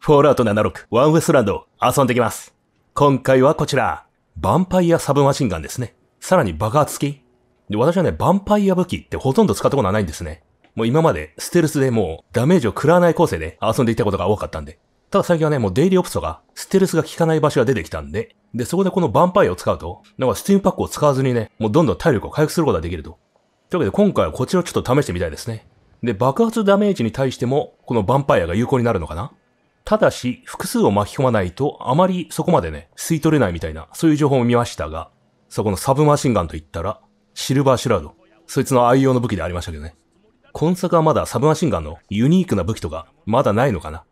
フォールアウト76、ワンウエストランド、遊んできます。今回はこちら、ヴァンパイアサブマシンガンですね。さらに爆発機。で、私はね、ヴァンパイア武器ってほとんど使ったことはないんですね。もう今までステルスでもうダメージを食らわない構成で遊んでいたことが多かったんで。ただ最近はね、もうデイリーオプスが、ステルスが効かない場所が出てきたんで、で、そこでこのヴァンパイアを使うと、なんかスティームパックを使わずにね、もうどんどん体力を回復することができると。というわけで今回はこちらをちょっと試してみたいですね。で、爆発ダメージに対しても、このヴァンパイアが有効になるのかなただし、複数を巻き込まないと、あまりそこまでね、吸い取れないみたいな、そういう情報を見ましたが、そこのサブマシンガンといったら、シルバーシュラード。そいつの愛用の武器でありましたけどね。今作はまだサブマシンガンのユニークな武器とか、まだないのかな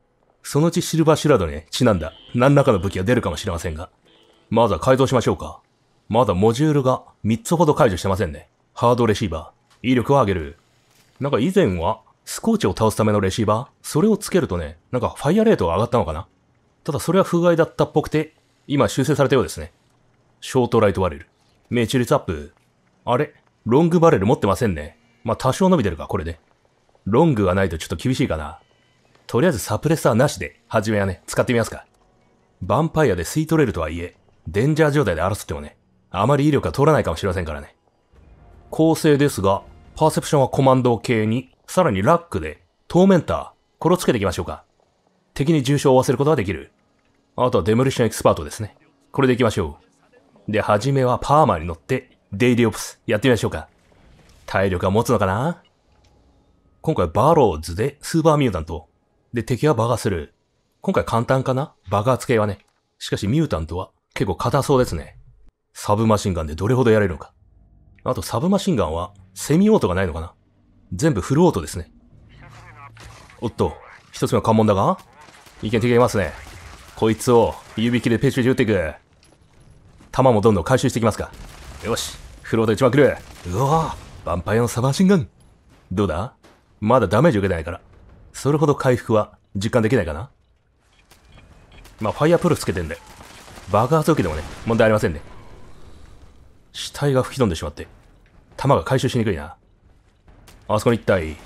そのうちシルバーシュラードに、ね、ちなんだ、何らかの武器が出るかもしれませんが。まずは改造しましょうか。まだモジュールが3つほど解除してませんね。ハードレシーバー。威力を上げる。なんか以前は、スコーチを倒すためのレシーバーそれをつけるとね、なんかファイアレートが上がったのかなただそれは不具合だったっぽくて、今修正されたようですね。ショートライトバレル。命率アップ。あれロングバレル持ってませんね。まあ、多少伸びてるか、これで。ロングがないとちょっと厳しいかな。とりあえずサプレッサーなしで、はじめはね、使ってみますか。ヴァンパイアで吸い取れるとはいえ、デンジャー状態で争ってもね、あまり威力が取らないかもしれませんからね。構成ですが、パーセプションはコマンド系に、さらにラックで、トーメンター、これをつけていきましょうか。敵に重傷を負わせることができる。あとはデモリションエキスパートですね。これでいきましょう。で、はじめはパーマに乗って、デイリーオプス、やってみましょうか。体力は持つのかな今回バローズでスーパーミュータント。で、敵はバガする。今回簡単かな爆発系はね。しかしミュータントは結構硬そうですね。サブマシンガンでどれほどやれるのか。あとサブマシンガンはセミオートがないのかな全部フルオートですね。おっと、一つの関門だが、意見的いますね。こいつを、指切りでペチペチ打っていく。弾もどんどん回収していきますか。よし、フロート撃ちまくる。うわぁ、ヴァンパイアのサバーシンガン。どうだまだダメージ受けてないから。それほど回復は実感できないかなまあ、ファイアプルつけてんで。爆発時でもね、問題ありませんね。死体が吹き飛んでしまって。弾が回収しにくいな。あそこに一体。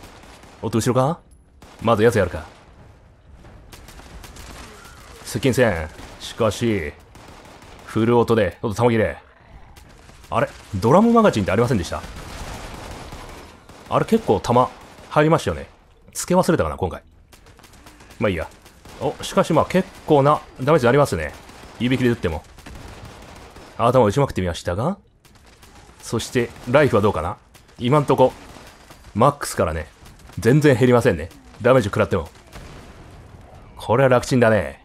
おっと、後ろかまず奴やるか。接近戦。しかし、フル音で、おっと、弾切れ。あれドラムマガジンってありませんでしたあれ結構弾入りましたよね。付け忘れたかな、今回。まあいいや。お、しかしまあ結構なダメージありますね。指切り打っても。頭を打ちまくってみましたが、そして、ライフはどうかな今んとこ、マックスからね、全然減りませんね。ダメージ食らっても。これは楽ちんだね。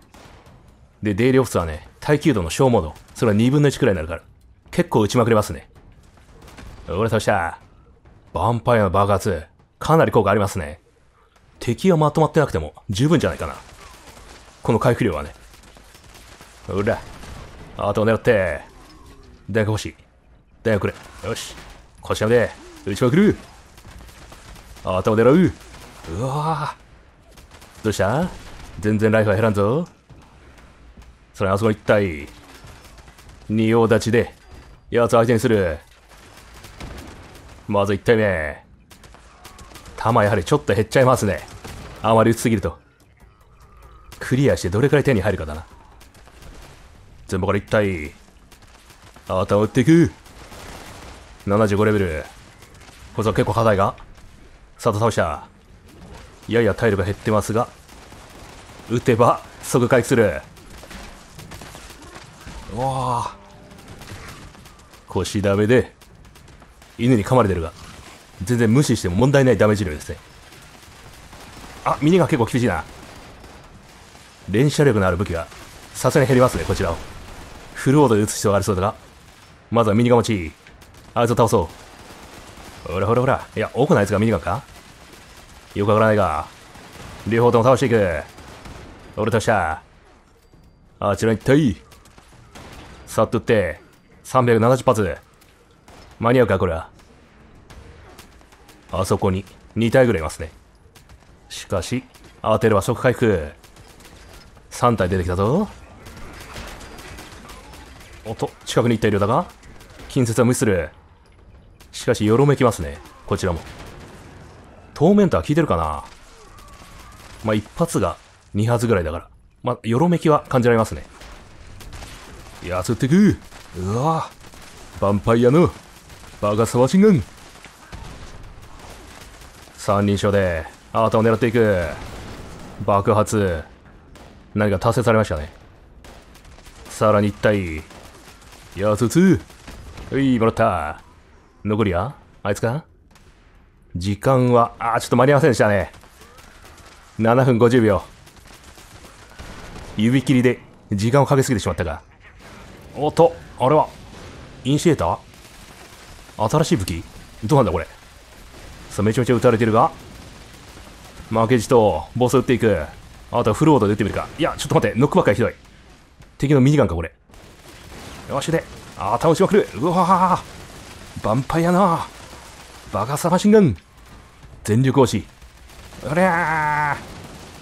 で、デイリーオフィスはね、耐久度の小モード。それは2分の1くらいになるから。結構打ちまくれますね。俺そした。ヴァンパイアの爆発。かなり効果ありますね。敵はまとまってなくても十分じゃないかな。この回復量はね。うら。あとを狙って。電化欲しい。だよこれよし腰まで打ちまくる頭狙ううわどうした全然ライフは減らんぞそれあそこ一体仁王立ちでやつ相手にするまず1体目弾やはりちょっと減っちゃいますねあまり打ちすぎるとクリアしてどれくらい手に入るかだな全部から一体頭打っていく75レベル。こいつは結構硬いが。さと倒した。やや体力が減ってますが。撃てば、即回復する。おあ。腰ダメで、犬に噛まれてるが。全然無視しても問題ないダメージ量ですね。あ、ミニが結構厳しいな。連射力のある武器が、さすがに減りますね、こちらを。フルオートで撃つ必要がありそうだが、まずはミニが持ち。あいつを倒そう。ほらほらほら。いや、奥のあいつが見にガくかよくわからないが。両方とも倒していく。俺とした。あちらに行ったい。さっとって、370発。間に合うか、これは。あそこに2体ぐらいいますね。しかし、当てれば即回復。3体出てきたぞ。おっと、近くに1っいるようだが、近接は無視する。しかし、よろめきますね。こちらも。トーメンター効いてるかなまあ、一発が二発ぐらいだから。まあ、よろめきは感じられますね。や、つってくうわヴァンパイアのバカサワシンガン三人称で、あートを狙っていく。爆発。何か達成されましたね。さらに一体。やつつ。はい、もらった。残りはあいつか時間は、あー、ちょっと間に合いませんでしたね。7分50秒。指切りで時間をかけすぎてしまったか。おっと、あれは、インシエーター新しい武器どうなんだこれ。さあ、めちゃめちゃ撃たれてるが、負けじと、ボス撃っていく。あとはフルオートで撃ってみるか。いや、ちょっと待って、ノックばっかりひどい。敵のミニガンか、これ。よしで。ああ、倒しまくる。うわははヴァンパイアのバカサマシンガン全力押しうりゃ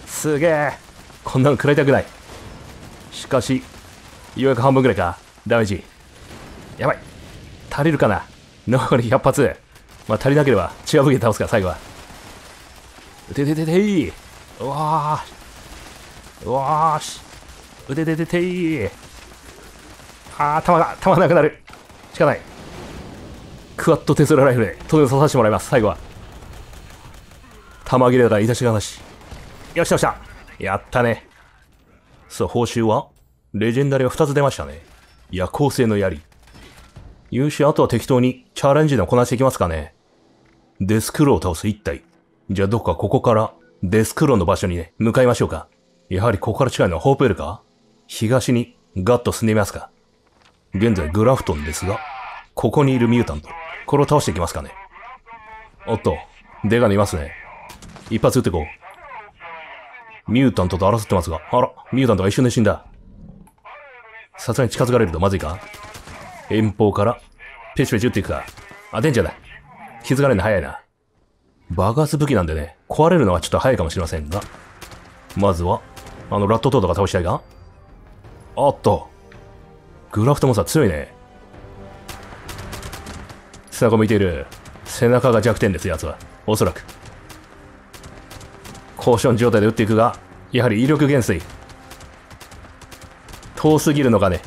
ーすげえこんなの食らいたくないしかしようやく半分ぐらいかダメージやばい足りるかな残り100発まあ足りなければ違う武器で倒すから最後はうてててていうわうわーしうてててていあー弾が弾なくなるしかないクワットテスラライフでとどさせてもらいます最後は玉切れだいたしがなしよしよしゃやったねさあ報酬はレジェンダリは2つ出ましたね夜行性の槍よしあとは適当にチャレンジでこなしていきますかねデスクローを倒す1体じゃあどこかここからデスクローの場所にね向かいましょうかやはりここから近いのはホープエルか東にガッと進んでみますか現在グラフトンですがここにいるミュータント。これを倒していきますかね。おっと、デガネいますね。一発撃ってこう。ミュータントと争ってますが、あら、ミュータントが一瞬で死んだ。さすがに近づかれるとまずいか遠方から、ペチペチ撃っていくか。あ、デンジャーだ。気づかれるの早いな。爆発武器なんでね、壊れるのはちょっと早いかもしれませんが。まずは、あの、ラットトートが倒したいかあっと。グラフトモンスター強いね。下を向いている背中が弱点です奴はおそらくコーション状態で打っていくがやはり威力減衰遠すぎるのかね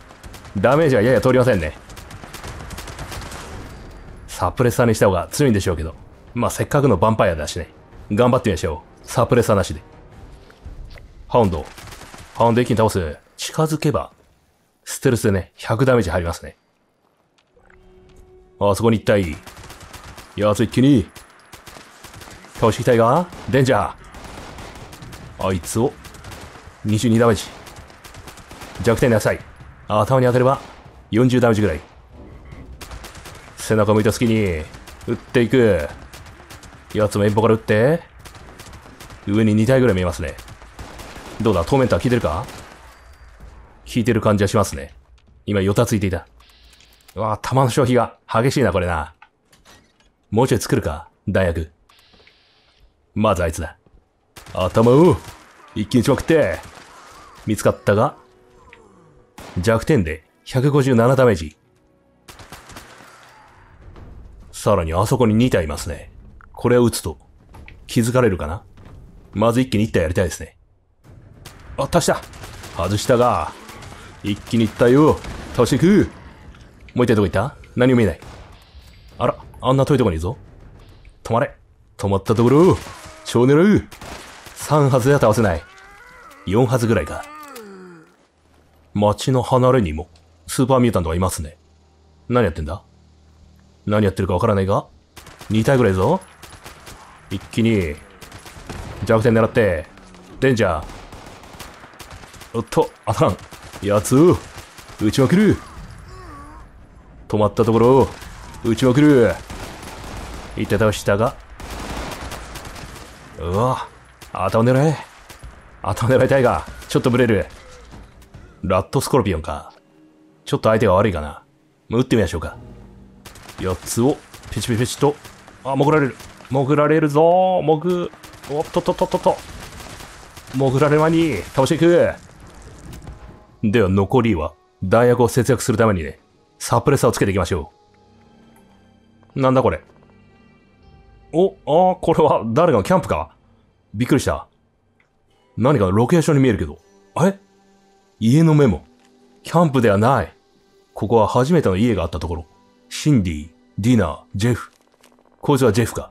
ダメージはやや通りませんねサプレッサーにした方が強いんでしょうけどまあせっかくのヴァンパイアだしね頑張ってみましょうサプレッサーなしでハウンドハウンド一気に倒す近づけばステルスでね100ダメージ入りますねあそこに一体。やつ一気に。倒していきたいが、デンジャー。あいつを、22ダメージ。弱点なさい。頭に当てれば、40ダメージぐらい。背中向いた隙に、打っていく。やつも遠方から打って、上に2体ぐらい見えますね。どうだトーメンター効いてるか効いてる感じはしますね。今、よたついていた。うわぁ、弾の消費が、激しいな、これな。もうちょい作るか、弾薬。まずあいつだ。頭を一気にちまくって。見つかったが、弱点で157ダメージ。さらにあそこに2体いますね。これを撃つと気づかれるかなまず一気に1体やりたいですね。あ、足した。外したが、一気に1体を倒していく。もう1体どこ行った何も見えない。あら、あんな遠いとこにいるぞ。止まれ。止まったところ、超狙う。3発では倒せない。4発ぐらいか。街の離れにも、スーパーミュータントがいますね。何やってんだ何やってるかわからないが ?2 体ぐらいぞ。一気に、弱点狙って、デンジャー。おっと、当たらん。やつを、撃ちまくる。止まったところ、撃ちまくる。一手倒したが。うわ、頭狙え。頭狙いたいが、ちょっとブレる。ラットスコルピオンか。ちょっと相手が悪いかな。撃ってみましょうか。4つを、ピチピチピチと。あ、潜られる。潜られるぞ潜。おっとっとっとっとっと。潜られる間に、倒していく。では残りは、弾薬を節約するためにね、サプレッサーをつけていきましょう。なんだこれ。お、ああ、これは誰がキャンプかびっくりした。何かロケーションに見えるけど。あれ家のメモ。キャンプではない。ここは初めての家があったところ。シンディ、ディナー、ジェフ。こいつはジェフか。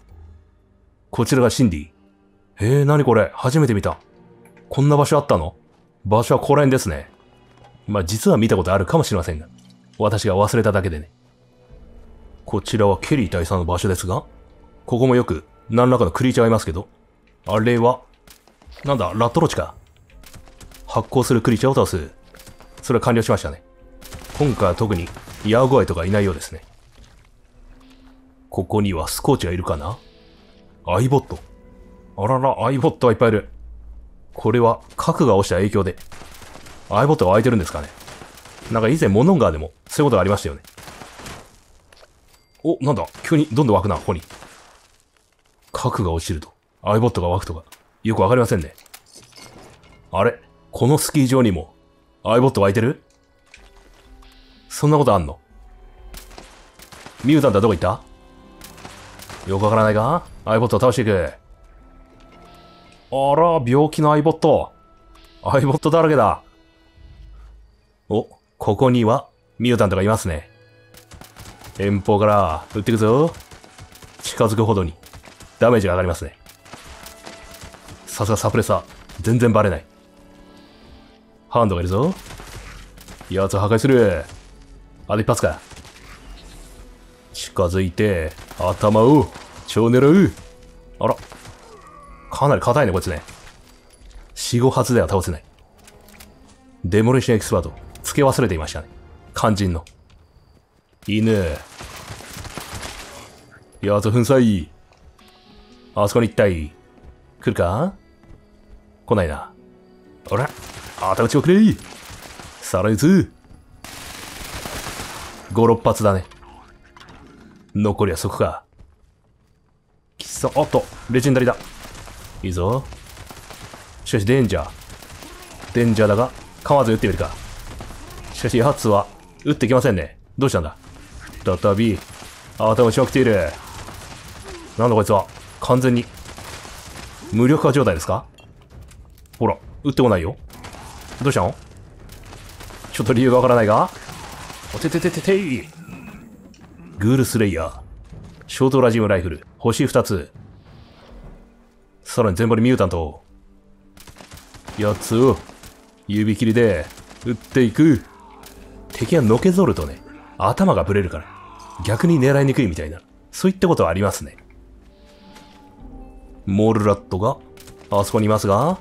こちらがシンディ。えー、何これ初めて見た。こんな場所あったの場所はここら辺ですね。まあ、実は見たことあるかもしれませんが。私が忘れただけでね。こちらはケリー大佐の場所ですが、ここもよく何らかのクリーチャーいますけど、あれは、なんだ、ラットロチか。発光するクリーチャーを倒す。それは完了しましたね。今回は特にヤーゴアイとかいないようですね。ここにはスコーチがいるかなアイボット。あらら、アイボットはいっぱいいる。これは核が落ちた影響で、アイボットが開いてるんですかね。なんか以前モノンガーでもそういうことがありましたよね。お、なんだ急にどんどん湧くな、ここに。核が落ちると。アイボットが湧くとか。よくわかりませんね。あれこのスキー場にも、アイボット湧いてるそんなことあんのミュータントはどこ行ったよくわからないかアイボットを倒していく。あら、病気のアイボット。アイボットだらけだ。お、ここにはミュータンとかいますね。遠方から撃ってくぞ。近づくほどにダメージが上がりますね。さすがサプレッサー。全然バレない。ハンドがいるぞ。やつを破壊する。あと一発か。近づいて、頭を超狙う。あら。かなり硬いね、こいつね。4、5発では倒せない。デモレーションエキスパート。付け忘れていましたね。肝心の。いいね。やつ粉砕。あそこに一体。来るか来ないな。ほら、あた打ちをくれさらにず。五 !5、6発だね。残りはそこか。きそ、おっと、レジェンダリーだ。いいぞ。しかし、デンジャー。デンジャーだが、かわず撃ってみるか。しかし、やつは、撃ってきませんね。どうしたんだ再び、頭打ちまくっている。なんだこいつは。完全に、無力化状態ですかほら、撃ってこないよ。どうしたのちょっと理由がわからないが。おてててててい。グールスレイヤー。ショートラジムライフル。星2つ。さらに全場にミュータント。やつを、指切りで、撃っていく。敵がのけぞるとね、頭がぶれるから、逆に狙いにくいみたいな、そういったことはありますね。モールラットが、あそこにいますが、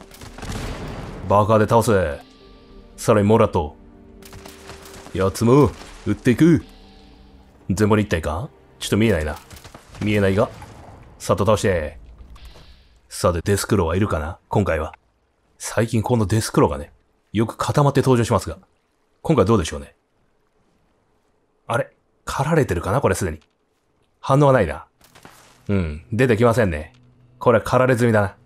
バカで倒せ。さらにモールラット。やつも、撃っていく。全部に一体かちょっと見えないな。見えないが、さっと倒して。さて、デスクローはいるかな今回は。最近このデスクローがね、よく固まって登場しますが、今回どうでしょうね。あれ狩られてるかなこれすでに。反応がないな。うん。出てきませんね。これ狩られ済みだな。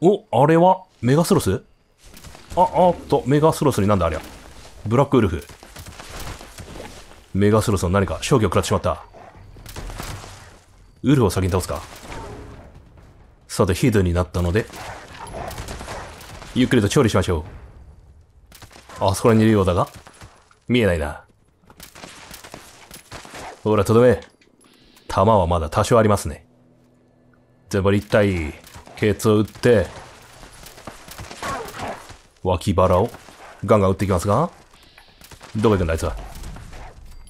お、あれはメガスロスあ、あっと、メガスロスになんだありゃ。ブラックウルフ。メガスロスの何か消去を食らってしまった。ウルフを先に倒すか。さて、ヒードになったので、ゆっくりと調理しましょう。あそこにいるようだが、見えないな。ほら、とどめ。弾はまだ多少ありますね。ゼボリ一体、ケツを打って、脇腹をガンガン打っていきますが、どこ行くんだあいつは。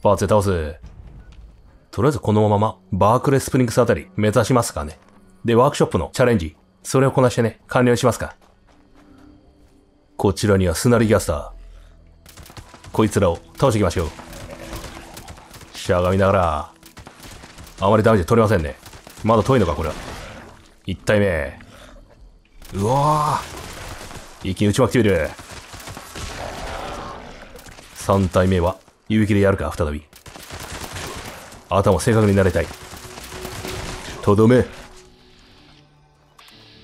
バーツで倒す。とりあえずこのまま、バークレスプリングスあたり目指しますかね。で、ワークショップのチャレンジ、それをこなしてね、完了しますか。こちらにはスナリギャスター。こいつらを倒していきましょう。しゃがみながら。あまりダメージ取れませんね。まだ遠いのか、これは。1体目。うわぁ。一気に打ちまくってみる。3体目は、遊撃でやるか、再び。頭正確になりたい。とどめ。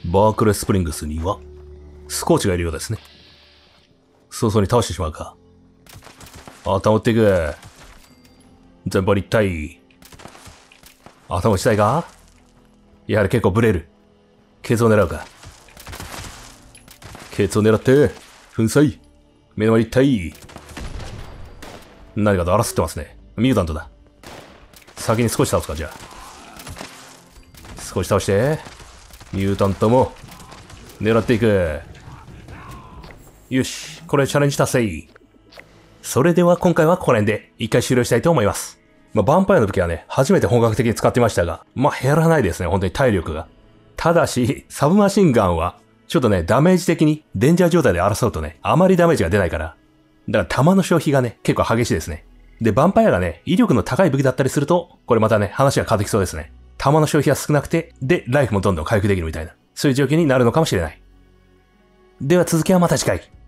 バークレスプリングスには、スコーチがいるようですね。早々に倒してしまうか。頭保っていく。前方立体。頭打ちたいかやはり結構ブレる。ケツを狙うか。ケツを狙って、粉砕。目の前立体。何かと争ってますね。ミュータントだ。先に少し倒すか、じゃあ。少し倒して。ミュータントも、狙っていく。よし、これチャレンジ達成。それでは今回はここら辺で一回終了したいと思います。まあ、ヴァンパイアの時はね、初めて本格的に使ってましたが、まあ、減らないですね、本当に体力が。ただし、サブマシンガンは、ちょっとね、ダメージ的に、デンジャー状態で争うとね、あまりダメージが出ないから。だから弾の消費がね、結構激しいですね。で、ヴァンパイアがね、威力の高い武器だったりすると、これまたね、話が変わってきそうですね。弾の消費は少なくて、で、ライフもどんどん回復できるみたいな、そういう状況になるのかもしれない。では続きはまた次回。